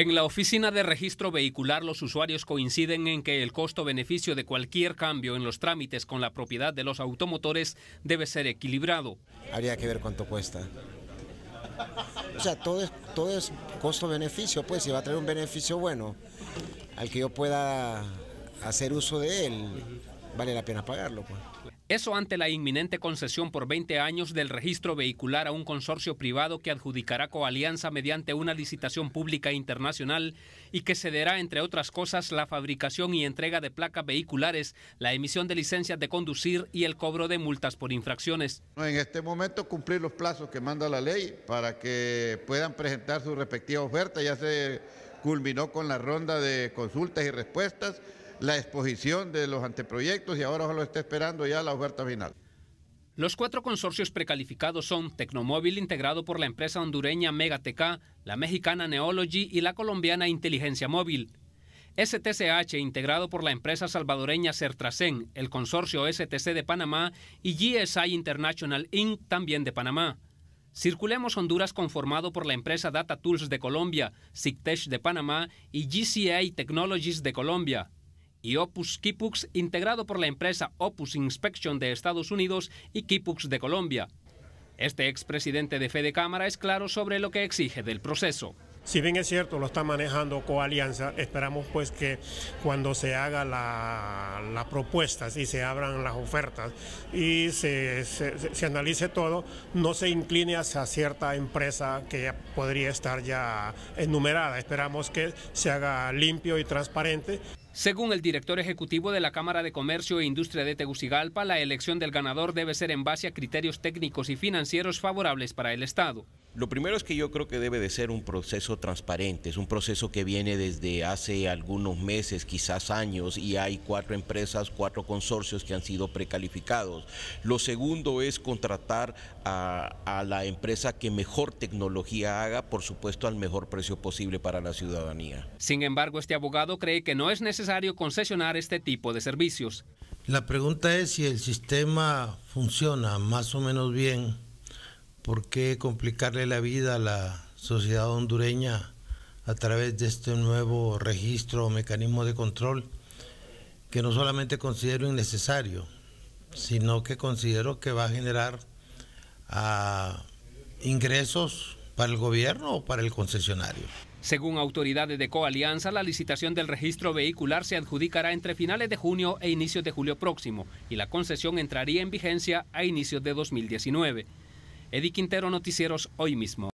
En la oficina de registro vehicular los usuarios coinciden en que el costo-beneficio de cualquier cambio en los trámites con la propiedad de los automotores debe ser equilibrado. Habría que ver cuánto cuesta. O sea, todo es, costo-beneficio, pues si va a traer un beneficio bueno al que yo pueda hacer uso de él vale la pena pagarlo. Pues. Eso ante la inminente concesión por 20 años del registro vehicular a un consorcio privado que adjudicará coalianza mediante una licitación pública internacional y que cederá, entre otras cosas, la fabricación y entrega de placas vehiculares, la emisión de licencias de conducir y el cobro de multas por infracciones. En este momento cumplir los plazos que manda la ley para que puedan presentar su respectiva oferta. Ya se culminó con la ronda de consultas y respuestas la exposición de los anteproyectos y ahora lo está esperando ya la oferta final. Los cuatro consorcios precalificados son Tecnomóvil, integrado por la empresa hondureña Megateca, la mexicana Neology y la colombiana Inteligencia Móvil. STCH, integrado por la empresa salvadoreña Certrasen, el consorcio STC de Panamá y GSI International Inc., también de Panamá. Circulemos Honduras, conformado por la empresa Data Tools de Colombia, SICTECH de Panamá y GCA Technologies de Colombia y Opus Kipux, integrado por la empresa Opus Inspection de Estados Unidos y Kipux de Colombia. Este expresidente de Fede Cámara es claro sobre lo que exige del proceso si bien es cierto, lo está manejando Coalianza, esperamos pues que cuando se haga la, propuestas propuesta, se abran las ofertas y se, analice todo, no se incline hacia cierta empresa que podría estar ya enumerada. Esperamos que se haga limpio y transparente. Según el director ejecutivo de la Cámara de Comercio e Industria de Tegucigalpa, la elección del ganador debe ser en base a criterios técnicos y financieros favorables para el Estado. Lo primero es que yo creo que debe de ser un proceso transparente, es un proceso que viene desde hace algunos meses, quizás años, y hay cuatro empresas, cuatro consorcios que han sido precalificados. Lo segundo es contratar a, a la empresa que mejor tecnología haga, por supuesto, al mejor precio posible para la ciudadanía. Sin embargo, este abogado cree que no es necesario concesionar este tipo de servicios. La pregunta es si el sistema funciona más o menos bien ¿Por qué complicarle la vida a la sociedad hondureña a través de este nuevo registro o mecanismo de control que no solamente considero innecesario, sino que considero que va a generar ah, ingresos para el gobierno o para el concesionario? Según autoridades de Coalianza, la licitación del registro vehicular se adjudicará entre finales de junio e inicios de julio próximo y la concesión entraría en vigencia a inicios de 2019. Edi Quintero, Noticieros, hoy mismo.